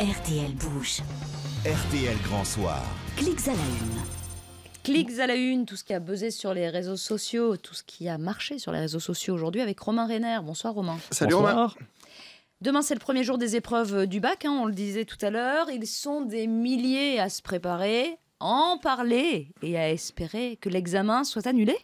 RTL bouge. RTL Grand Soir. Clics à la une. Clics à la une, tout ce qui a buzzé sur les réseaux sociaux, tout ce qui a marché sur les réseaux sociaux aujourd'hui avec Romain Reiner. Bonsoir Romain. Salut Romain. Demain, c'est le premier jour des épreuves du bac, hein, on le disait tout à l'heure. Ils sont des milliers à se préparer en parler et à espérer que l'examen soit annulé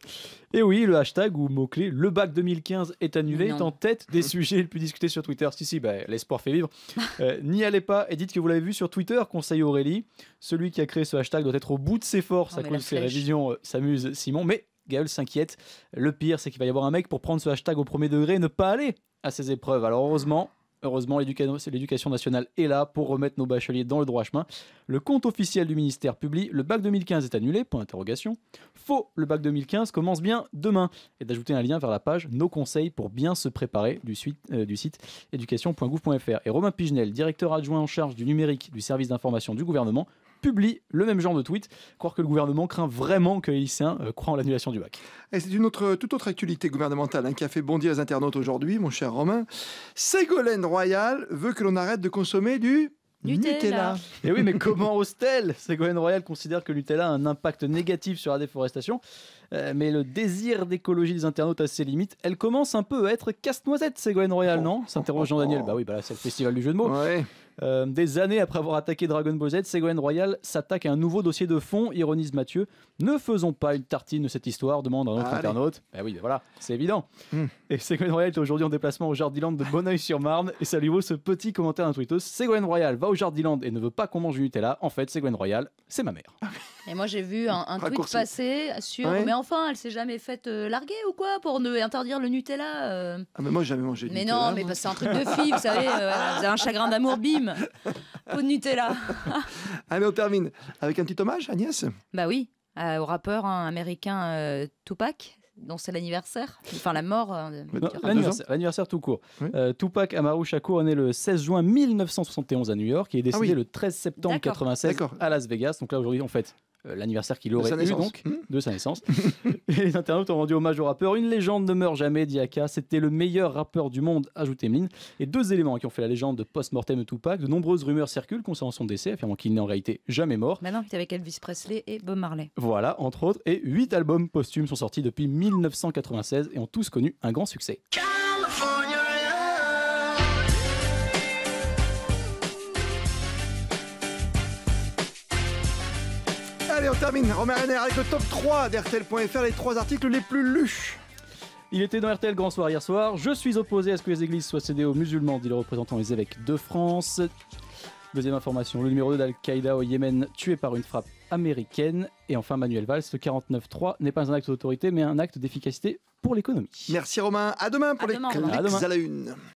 Et oui, le hashtag ou mot-clé le bac 2015 est annulé est en tête des sujets les plus discutés sur Twitter. Si, si, bah, l'espoir fait vivre. Euh, n'y allez pas et dites que vous l'avez vu sur Twitter, conseil Aurélie. Celui qui a créé ce hashtag doit être au bout de ses forces oh, à cause de ses révisions, euh, s'amuse Simon. Mais Gaël s'inquiète. Le pire, c'est qu'il va y avoir un mec pour prendre ce hashtag au premier degré et ne pas aller à ses épreuves. Alors heureusement, Heureusement, l'éducation nationale est là pour remettre nos bacheliers dans le droit chemin. Le compte officiel du ministère publie Le bac 2015 est annulé Point interrogation. Faux Le bac 2015 commence bien demain. Et d'ajouter un lien vers la page Nos conseils pour bien se préparer du, euh, du site éducation.gouv.fr. Et Romain Pigenel, directeur adjoint en charge du numérique du service d'information du gouvernement, publie le même genre de tweet, croire que le gouvernement craint vraiment que les lycéens euh, croient en l'annulation du bac. Et c'est une autre, toute autre actualité gouvernementale hein, qui a fait bondir les internautes aujourd'hui, mon cher Romain. Ségolène Royal veut que l'on arrête de consommer du Nutella. Et eh oui, mais comment ose Ségolène Royal considère que Nutella a un impact négatif sur la déforestation. Euh, mais le désir d'écologie des internautes a ses limites. Elle commence un peu à être casse-noisette, Ségolène Royal, oh. non S'interroge Jean-Daniel. Oh. Bah oui, bah c'est le festival du jeu de mots. Ouais. Euh, des années après avoir attaqué Dragon Ball Z, Ségolène Royal s'attaque à un nouveau dossier de fond, ironise Mathieu. Ne faisons pas une tartine de cette histoire, demande un autre internaute. Ben oui, voilà, c'est évident. Hmm. Et Ségolène Royal est aujourd'hui en déplacement au Jardiland de Bonneuil-sur-Marne et ça lui vaut ce petit commentaire d'un tweetos. Ségolène Royal va au Jardiland et ne veut pas qu'on mange du Nutella. En fait, Ségolène Royal, c'est ma mère. Et moi, j'ai vu un, tweet passer sur Mais enfin, elle s'est jamais faite euh, larguer ou quoi pour ne interdire le Nutella euh Ah, mais moi, j'ai jamais mangé mais Nutella. mais non, mais c'est un truc de fille, vous savez, euh, vous avez un chagrin d'amour, bim pour de Nutella Allez, on termine avec un petit hommage, Agnès Bah oui, au rappeur hein, américain Tupac, dont c'est l'anniversaire, enfin la mort. Hein, l'anniversaire tout court. Tupac Amaru Shakur est né le 16 juin 1971 à New York et est décédé ah le 13 septembre 1996 à Las Vegas. Donc là aujourd'hui en fait... Euh, l'anniversaire qu'il aurait eu donc hmm. de sa naissance. et les internautes ont rendu hommage au rappeur. Une légende ne meurt jamais, dit Aka. C'était le meilleur rappeur du monde, ajoute Emeline. Et deux éléments qui ont fait la légende de post-mortem de Tupac. De nombreuses rumeurs circulent concernant son décès, affirmant qu'il n'est en réalité jamais mort. Maintenant, il était avec Elvis Presley et Bob Marley. Voilà, entre autres. Et huit albums posthumes sont sortis depuis 1996 et ont tous connu un grand succès. Allez, on termine. Romain Renner, avec le top 3 d'RTL.fr, les trois articles les plus lus. Il était dans RTL Grand Soir hier soir. Je suis opposé à ce que les églises soient cédées aux musulmans, dit le représentant des évêques de France. Deuxième information, le numéro 2 d'Al-Qaïda au Yémen tué par une frappe américaine. Et enfin, Manuel Valls, le 49-3 n'est pas un acte d'autorité, mais un acte d'efficacité pour l'économie. Merci Romain, à demain pour les demain, à, la une.